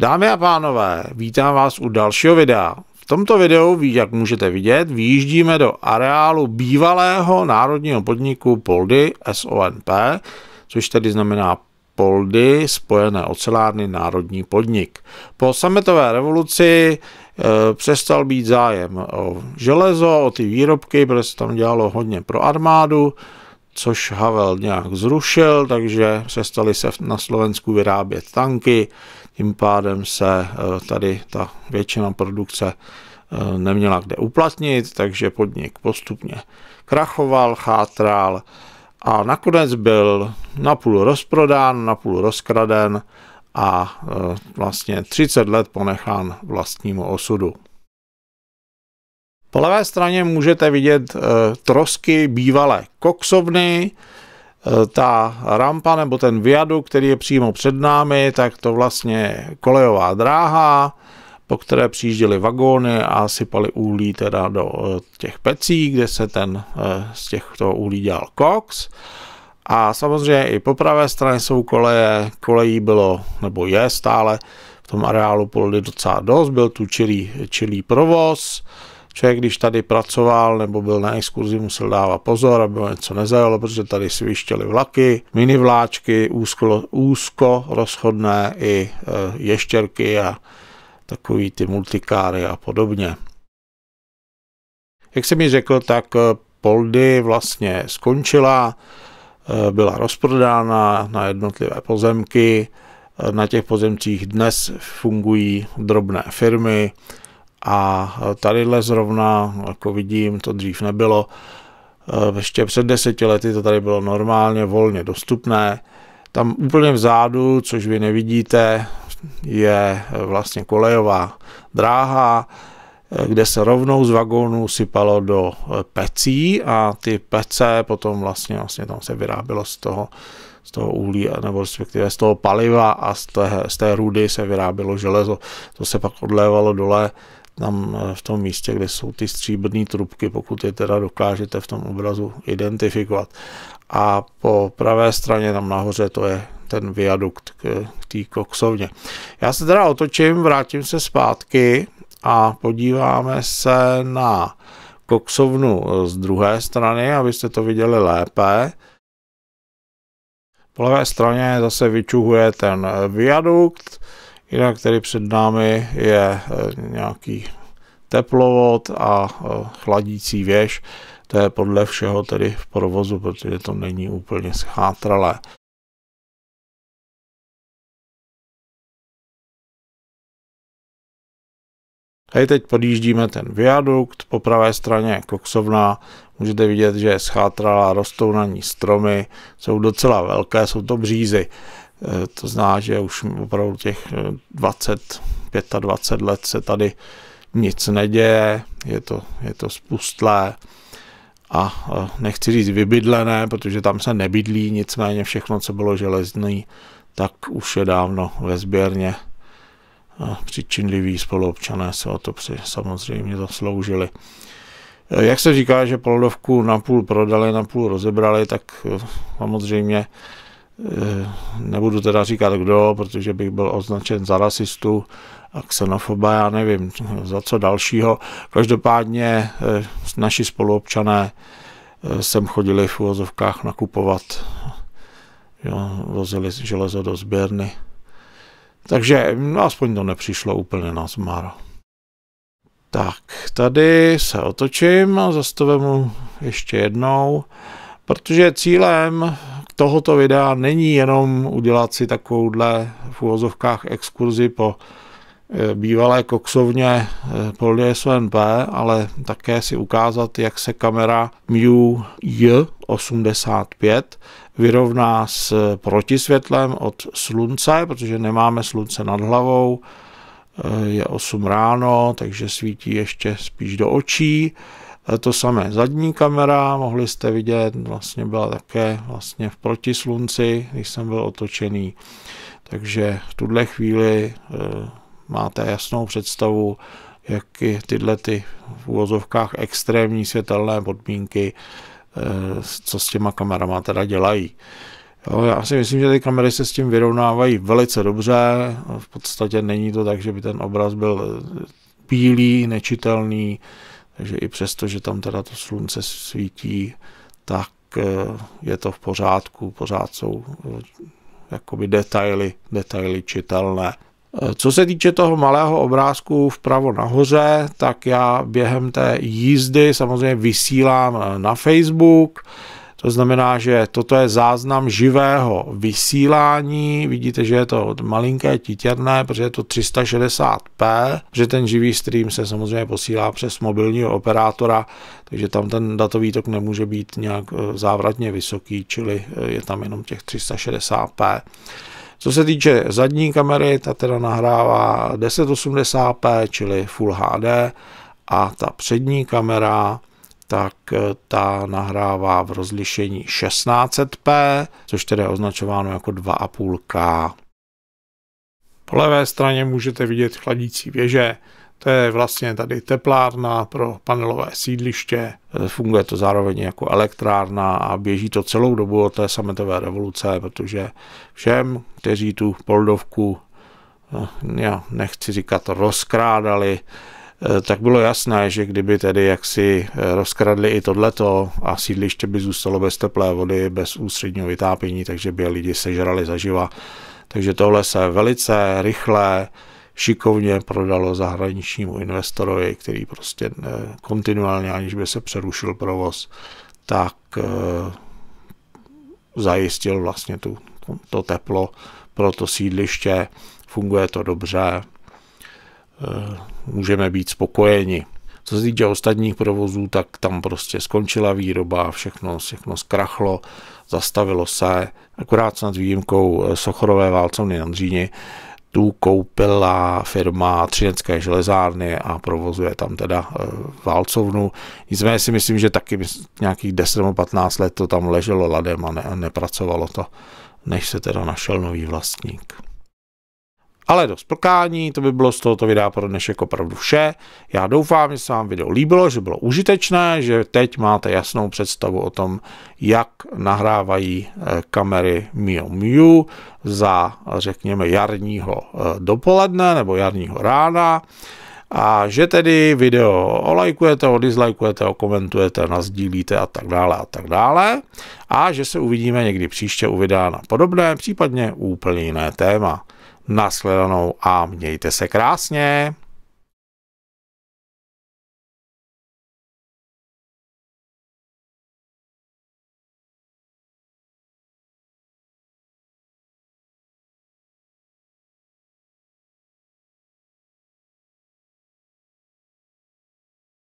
Dámy a pánové, vítám vás u dalšího videa. V tomto videu, jak můžete vidět, vyjíždíme do areálu bývalého národního podniku Poldy SONP, což tedy znamená Poldy Spojené ocelárny Národní podnik. Po sametové revoluci eh, přestal být zájem o železo, o ty výrobky, protože se tam dělalo hodně pro armádu, což Havel nějak zrušil, takže přestali se na Slovensku vyrábět tanky, tím pádem se eh, tady ta většina produkce eh, neměla kde uplatnit, takže podnik postupně krachoval, chátral a nakonec byl napůl rozprodán, napůl rozkraden a eh, vlastně 30 let ponechán vlastnímu osudu. Po levé straně můžete vidět eh, trosky bývalé koksovny, eh, ta rampa nebo ten viadu, který je přímo před námi, tak to vlastně kolejová dráha, po které přijížděly vagóny a sypali uhlí teda do eh, těch pecí, kde se ten z těchto uhlí dělal koks. A samozřejmě i po pravé straně jsou koleje, kolejí bylo, nebo je stále v tom areálu poli docela dost, byl tu čilý, čilý provoz, Člověk, když tady pracoval nebo byl na exkurzi, musel dávat pozor, aby ho něco nezajalo, protože tady svištěly vlaky, minivláčky, úzko, úzko rozchodné i e, ještěrky a takový ty multikáry a podobně. Jak jsem mi řekl, tak e, Poldy vlastně skončila, e, byla rozprodána na jednotlivé pozemky. Na těch pozemcích dnes fungují drobné firmy, a tadyhle zrovna, jako vidím, to dřív nebylo, eh, ještě před deseti lety to tady bylo normálně, volně dostupné. Tam úplně vzadu, což vy nevidíte, je eh, vlastně kolejová dráha, eh, kde se rovnou z vagónu sypalo do pecí a ty pece potom vlastně, vlastně tam se vyrábělo z toho, z toho uhlí, nebo respektive z toho paliva a z té, z té rudy se vyrábělo železo. To se pak odlévalo dole tam eh, v tom místě, kde jsou ty stříbrné trubky, pokud je teda dokážete v tom obrazu identifikovat. A po pravé straně tam nahoře to je ten viadukt k, k té koksovně. Já se teda otočím, vrátím se zpátky a podíváme se na koksovnu eh, z druhé strany, abyste to viděli lépe. Po levé straně zase vyčuhuje ten eh, viadukt, Jinak tady před námi je eh, nějaký teplovod a eh, chladící věž. To je podle všeho tedy v provozu, protože to není úplně schátralé. Tady teď podjíždíme ten viadukt, po pravé straně je koksovna, můžete vidět, že je schátralá, rostou na ní stromy, jsou docela velké, jsou to břízy. Eh, to zná, že už opravdu těch 20, eh, 25 let se tady nic neděje, je to, je to spustlé a nechci říct vybydlené, protože tam se nebydlí, nicméně všechno, co bylo železný, tak už je dávno ve sběrně. Přičinliví spoluobčané se o to při, samozřejmě zasloužili. Eh, jak se říká, že polodovku napůl prodali, napůl rozebrali, tak samozřejmě Eh, nebudu teda říkat kdo, protože bych byl označen za rasistu a xenofoba, já nevím, za co dalšího. Každopádně eh, naši spoluobčané eh, sem chodili v uvozovkách nakupovat, jo, vozili železo do sběrny. Takže no, aspoň to nepřišlo úplně na zmar. Tak, tady se otočím a zastavím ještě jednou, protože cílem tohoto videa není jenom udělat si takovouhle v úvozovkách exkurzi po eh, bývalé koksovně eh, Poldy SNP, ale také si ukázat, jak se kamera MIU J85 vyrovná s eh, protisvětlem od slunce, protože nemáme slunce nad hlavou, je 8 ráno, takže svítí ještě spíš do očí to samé zadní kamera, mohli jste vidět, vlastně byla také vlastně v protislunci, když jsem byl otočený. Takže v tuhle chvíli eh, máte jasnou představu, jak i tyhle ty v úvozovkách extrémní světelné podmínky, eh, co s těma kamerama teda dělají. Jo, já si myslím, že ty kamery se s tím vyrovnávají velice dobře. V podstatě není to tak, že by ten obraz byl eh, bílý, nečitelný. Takže i přesto, že tam teda to slunce svítí, tak eh, je to v pořádku, pořád jsou eh, jakoby detaily, detaily čitelné. Eh, co se týče toho malého obrázku vpravo nahoře, tak já během té jízdy samozřejmě vysílám na Facebook, to znamená, že toto je záznam živého vysílání. Vidíte, že je to malinké titěrné, protože je to 360p, že ten živý stream se samozřejmě posílá přes mobilního operátora, takže tam ten datový tok nemůže být nějak eh, závratně vysoký, čili eh, je tam jenom těch 360p. Co se týče zadní kamery, ta teda nahrává 1080p, čili Full HD, a ta přední kamera tak eh, ta nahrává v rozlišení 1600p, což tedy je označováno jako 2,5K. Po levé straně můžete vidět chladící věže, to je vlastně tady teplárna pro panelové sídliště, eh, funguje to zároveň jako elektrárna a běží to celou dobu od té sametové revoluce, protože všem, kteří tu poldovku, eh, já nechci říkat rozkrádali, Eh, tak bylo jasné, že kdyby tedy jaksi eh, rozkradli i tohleto a sídliště by zůstalo bez teplé vody, bez ústředního vytápění, takže by lidi sežrali zaživa. Takže tohle se velice rychle šikovně prodalo zahraničnímu investorovi, který prostě eh, kontinuálně, aniž by se přerušil provoz, tak zajistil vlastně tu, to teplo pro to sídliště, funguje to dobře, Eh, můžeme být spokojeni. Co se týče ostatních provozů, tak tam prostě skončila výroba, všechno, všechno zkrachlo, zastavilo se, akorát snad s výjimkou eh, Sochorové válcovny na Dříni, tu koupila firma Třinecké železárny a provozuje tam teda eh, válcovnu. Nicméně si myslím, že taky nějakých 10 nebo 15 let to tam leželo ladem a ne, nepracovalo to, než se teda našel nový vlastník. Ale do spokání, to by bylo z tohoto videa pro dnešek opravdu vše. Já doufám, že se vám video líbilo, že bylo užitečné, že teď máte jasnou představu o tom, jak nahrávají eh, kamery Mio Miu za, řekněme, jarního eh, dopoledne nebo jarního rána a že tedy video olajkujete, odizlajkujete, okomentujete, nazdílíte a tak dále a tak dále a že se uvidíme někdy příště u videa na podobné, případně úplně jiné téma. Nasledanou a mějte se krásně.